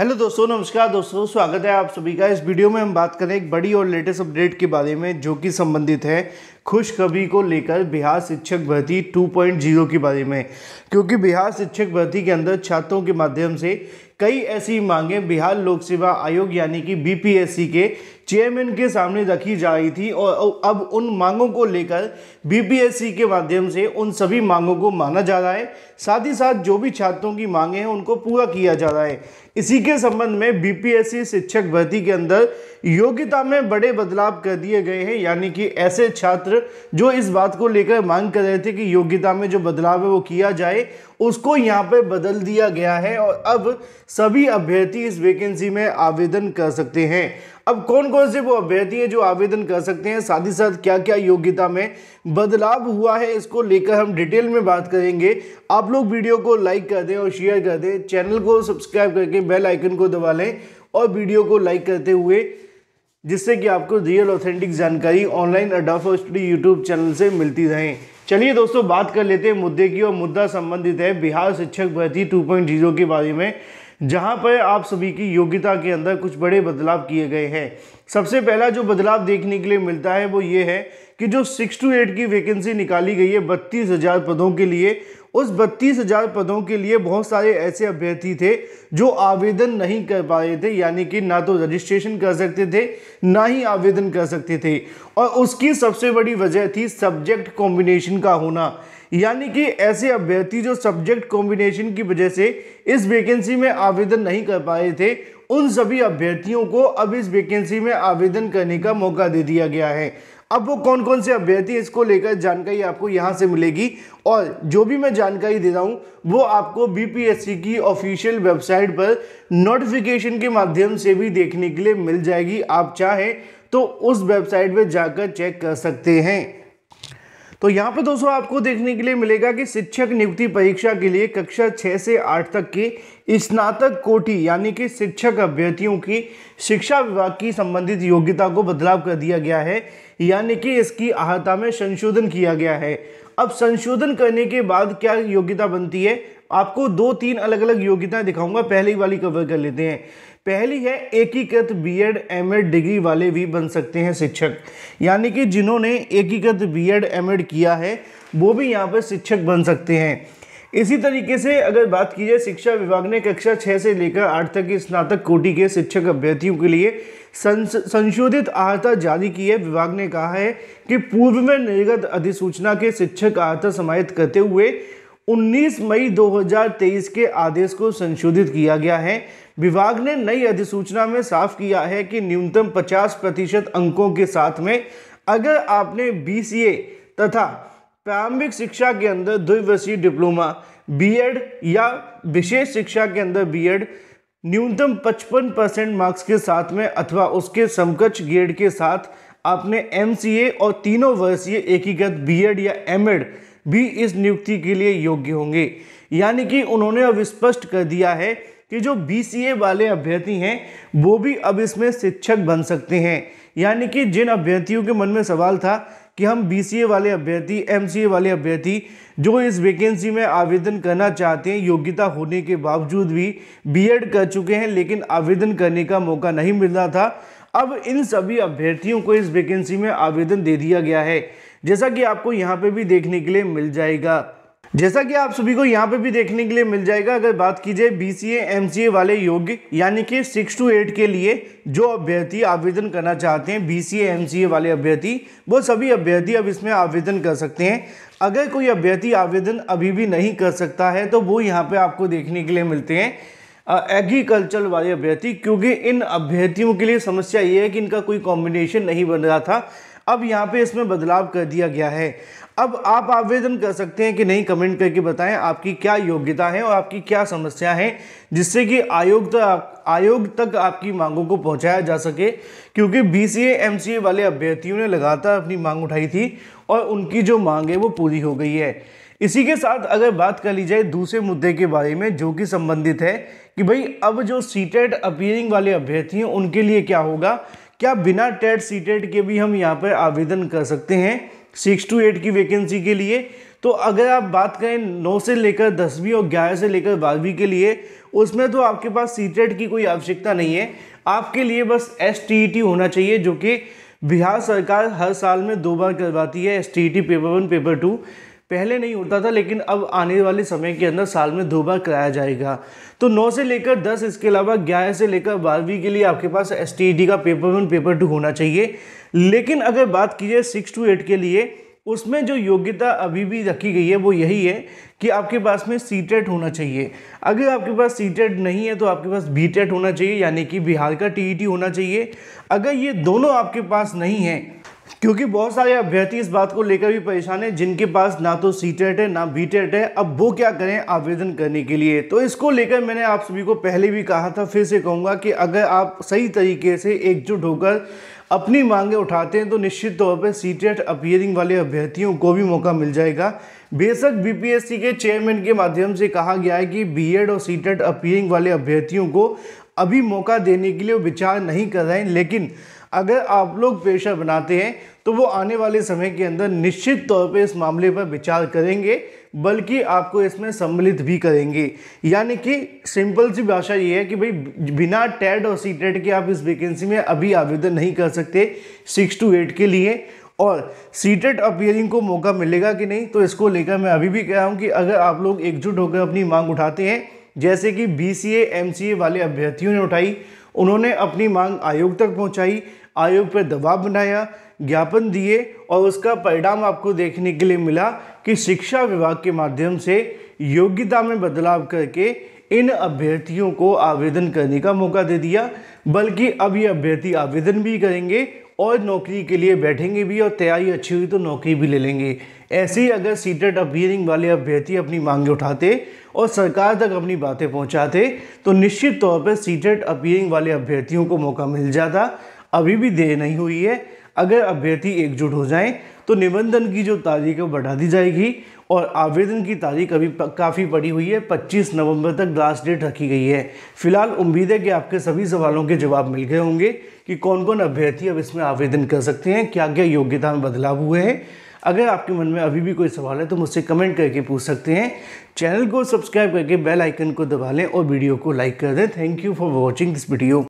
hello दोस्तों नमस्कार दोस्तों स्वागत है आप सभी का इस वीडियो में हम बात करें एक बड़ी और लेटेस्ट अपडेट के बारे में जो कि संबंधित है खुशखबरी को लेकर बिहार शिक्षक भर्ती 2.0 के बारे में क्योंकि बिहार शिक्षक भर्ती के अंदर छात्रों के माध्यम से कई ऐसी मांगें बिहार लोक सेवा आयोग यानी कि बीपीएससी के चेयरमैन के सामने रखी जा रही थी और अब उन मांगों को लेकर बीपीएससी के माध्यम से उन सभी मांगों को माना जा रहा है साथ ही साथ जो भी छात्रों की मांगे हैं उनको पूरा किया जा रहा है इसी के संबंध में बीपीएससी शिक्षक भर्ती के अंदर योग्यता में बड़े बदलाव कर दिए गए हैं यानी कि ऐसे छात्र जो इस बात को लेकर मांग कर रहे थे कि योग्यता में जो बदलाव है वो किया जाए उसको यहाँ पे बदल दिया गया है और अब सभी अभ्यर्थी इस वैकेंसी में आवेदन कर सकते हैं अब कौन कौन से वो अभ्यर्थी हैं जो आवेदन कर सकते हैं साथ ही साथ क्या क्या योग्यता में बदलाव हुआ है इसको लेकर हम डिटेल में बात करेंगे आप लोग वीडियो को लाइक कर दें और शेयर कर दें चैनल को सब्सक्राइब करके बेल आइकन को दबा लें और वीडियो को लाइक करते हुए जिससे कि आपको रियल ऑथेंटिक जानकारी ऑनलाइन अडाफो स्टडी यूट्यूब चैनल से मिलती रहे चलिए दोस्तों बात कर लेते हैं मुद्दे की और मुद्दा संबंधित है बिहार शिक्षक भर्ती टू oh के बारे में जहाँ पर आप सभी की योग्यता के अंदर कुछ बड़े बदलाव किए गए हैं सबसे पहला जो बदलाव देखने के लिए मिलता है वो ये है कि जो सिक्स टू एट की वैकेंसी निकाली गई है बत्तीस हज़ार पदों के लिए उस बत्तीस हजार पदों के लिए बहुत सारे ऐसे अभ्यर्थी थे जो आवेदन नहीं कर पा रहे थे यानी कि ना तो रजिस्ट्रेशन कर सकते थे ना ही आवेदन कर सकते थे और उसकी सबसे बड़ी वजह थी सब्जेक्ट कॉम्बिनेशन का होना यानी कि ऐसे अभ्यर्थी जो सब्जेक्ट कॉम्बिनेशन की वजह से इस वेकेंसी में आवेदन नहीं कर पाए थे उन सभी अभ्यर्थियों को अब इस वेकेंसी में आवेदन करने का मौका दे दिया गया है अब वो कौन कौन से अभ्यर्थी इसको लेकर जानकारी आपको यहाँ से मिलेगी और जो भी मैं जानकारी दे रहा हूँ वो आपको बीपीएससी की ऑफिशियल वेबसाइट पर नोटिफिकेशन के माध्यम से भी देखने के लिए मिल जाएगी आप चाहें तो उस वेबसाइट पर जाकर चेक कर सकते हैं तो यहाँ पर दोस्तों आपको देखने के लिए मिलेगा कि शिक्षक नियुक्ति परीक्षा के लिए कक्षा छः से आठ तक के स्नातक कोटि यानी कि शिक्षक अभ्यर्थियों की शिक्षा विभाग की संबंधित योग्यता को बदलाव कर दिया गया है यानी कि इसकी आहता में संशोधन किया गया है अब संशोधन करने के बाद क्या योग्यता बनती है आपको दो तीन अलग अलग योग्यताएं दिखाऊंगा पहले वाली कवर कर लेते हैं पहली है एकीकृत बीएड एमएड डिग्री वाले भी बन सकते हैं शिक्षक यानी कि जिन्होंने एकीकृत बीएड एमएड किया है वो भी यहाँ पर शिक्षक बन सकते हैं इसी तरीके से अगर बात की जाए शिक्षा विभाग ने कक्षा छः से लेकर आठ तक की स्नातक कोटि के शिक्षक अभ्यर्थियों के लिए संशोधित आहता जारी की है विभाग ने कहा है कि पूर्व में निर्गत अधिसूचना के शिक्षक आहता समाहित करते हुए 19 मई 2023 के आदेश को संशोधित किया गया है विभाग ने नई अधिसूचना में साफ किया है कि न्यूनतम 50 प्रतिशत अंकों के साथ में अगर आपने बी तथा प्रारंभिक शिक्षा के अंदर द्विवर्षीय डिप्लोमा बीएड या विशेष शिक्षा के अंदर बीएड न्यूनतम 55 परसेंट मार्क्स के साथ में अथवा उसके समकक्ष ग्रेड के साथ आपने एम और तीनों वर्षीय एकीकृत बीएड या एमएड भी इस नियुक्ति के लिए योग्य होंगे यानी कि उन्होंने अब स्पष्ट कर दिया है कि जो बी वाले अभ्यर्थी हैं वो भी अब इसमें शिक्षक बन सकते हैं यानी कि जिन अभ्यर्थियों के मन में सवाल था कि हम बी वाले अभ्यर्थी एम वाले अभ्यर्थी जो इस वैकेंसी में आवेदन करना चाहते हैं योग्यता होने के बावजूद भी बीएड कर चुके हैं लेकिन आवेदन करने का मौका नहीं मिल रहा था अब इन सभी अभ्यर्थियों को इस वैकेंसी में आवेदन दे दिया गया है जैसा कि आपको यहाँ पे भी देखने के लिए मिल जाएगा जैसा कि आप सभी को यहाँ पे भी देखने के लिए मिल जाएगा अगर बात की जाए बी सी एम सी ए वाले योग्य यानी कि सिक्स टू एट के लिए जो अभ्यर्थी आवेदन करना चाहते हैं बी सी एम सी ए वाले अभ्यर्थी वो सभी अभ्यर्थी अब इसमें आवेदन कर सकते हैं अगर कोई अभ्यर्थी आवेदन अभी भी नहीं कर सकता है तो वो यहाँ पे आपको देखने के लिए मिलते हैं एग्रीकल्चर वाले अभ्यर्थी क्योंकि इन अभ्यर्थियों के लिए समस्या ये है कि इनका कोई कॉम्बिनेशन नहीं बन रहा था अब यहाँ पे इसमें बदलाव कर दिया गया है अब आप आवेदन कर सकते हैं कि नहीं कमेंट करके बताएं आपकी क्या योग्यता है और आपकी क्या समस्या है जिससे कि आयोग तक आयोग तक आपकी मांगों को पहुंचाया जा सके क्योंकि बीसीए एमसीए वाले अभ्यर्थियों ने लगातार अपनी मांग उठाई थी और उनकी जो मांग है वो पूरी हो गई है इसी के साथ अगर बात कर ली जाए दूसरे मुद्दे के बारे में जो कि संबंधित है कि भाई अब जो सीटेड अपियरिंग वाले अभ्यर्थी हैं उनके लिए क्या होगा क्या बिना टेट सी टेट के भी हम यहाँ पर आवेदन कर सकते हैं सिक्स टू एट की वैकेंसी के लिए तो अगर आप बात करें नौ से लेकर दसवीं और ग्यारह से लेकर बारहवीं के लिए उसमें तो आपके पास सी टेट की कोई आवश्यकता नहीं है आपके लिए बस एस टी ई टी होना चाहिए जो कि बिहार सरकार हर साल में दो बार करवाती है S T E T paper one paper two पहले नहीं होता था लेकिन अब आने वाले समय के अंदर साल में दो बार कराया जाएगा तो नौ से लेकर दस इसके अलावा ग्यारह से लेकर बारहवीं के लिए आपके पास एस e का पेपर वन पेपर टू होना चाहिए लेकिन अगर बात की जाए सिक्स टू एट के लिए उसमें जो योग्यता अभी भी रखी गई है वो यही है कि आपके पास में सी टेट होना चाहिए अगर आपके पास सी नहीं है तो आपके पास बी टेट होना चाहिए यानी कि बिहार का टी e होना चाहिए अगर ये दोनों आपके पास नहीं है क्योंकि बहुत सारे अभ्यर्थी इस बात को लेकर भी परेशान हैं जिनके पास ना तो सी टेट है ना बी टेट है अब वो क्या करें आवेदन करने के लिए तो इसको लेकर मैंने आप सभी को पहले भी कहा था फिर से कहूँगा कि अगर आप सही तरीके से एकजुट होकर अपनी मांगे उठाते हैं तो निश्चित तौर पर सी अपियरिंग वाले अभ्यर्थियों को भी मौका मिल जाएगा बेशक बीपीएससी के चेयरमैन के माध्यम से कहा गया है कि बीएड और सी अपियरिंग वाले अभ्यर्थियों को अभी मौका देने के लिए विचार नहीं कर रहे हैं लेकिन अगर आप लोग पेशा बनाते हैं तो वो आने वाले समय के अंदर निश्चित तौर पे इस मामले पर विचार करेंगे बल्कि आपको इसमें सम्मिलित भी करेंगे यानी कि सिंपल सी भाषा ये है कि भाई बिना टेड और सी टेड के आप इस वैकेंसी में अभी आवेदन नहीं कर सकते सिक्स टू एट के लिए और सीटेड अपियरिंग को मौका मिलेगा कि नहीं तो इसको लेकर मैं अभी भी कह रहा हूँ कि अगर आप लोग एकजुट होकर अपनी मांग उठाते हैं जैसे कि बी सी वाले अभ्यर्थियों ने उठाई उन्होंने अपनी मांग आयोग तक पहुंचाई आयोग पर दबाव बनाया ज्ञापन दिए और उसका परिणाम आपको देखने के लिए मिला कि शिक्षा विभाग के माध्यम से योग्यता में बदलाव करके इन अभ्यर्थियों को आवेदन करने का मौका दे दिया बल्कि अब ये अभ्यर्थी आवेदन भी करेंगे और नौकरी के लिए बैठेंगे भी और तैयारी अच्छी हुई तो नौकरी भी ले लेंगे ऐसे ही अगर सीटेट अपियरिंग वाले अभ्यर्थी अपनी मांगे उठाते और सरकार तक अपनी बातें पहुंचाते तो निश्चित तौर पर सीटेट अपियरिंग वाले अभ्यर्थियों को मौका मिल जाता अभी भी देर नहीं हुई है अगर अभ्यर्थी एकजुट हो जाएं तो निबंधन की जो तारीख है बढ़ा दी जाएगी और आवेदन की तारीख अभी काफ़ी पड़ी हुई है 25 नवंबर तक लास्ट डेट रखी गई है फिलहाल उम्मीद है कि आपके सभी सवालों के जवाब मिल गए होंगे कि कौन कौन अभ्यर्थी अब इसमें आवेदन कर सकते हैं क्या क्या योग्यता में बदलाव हुए हैं अगर आपके मन में अभी भी कोई सवाल है तो मुझसे कमेंट करके पूछ सकते हैं चैनल को सब्सक्राइब करके बेल आइकन को दबा लें और वीडियो को लाइक कर दें thank you for watching this video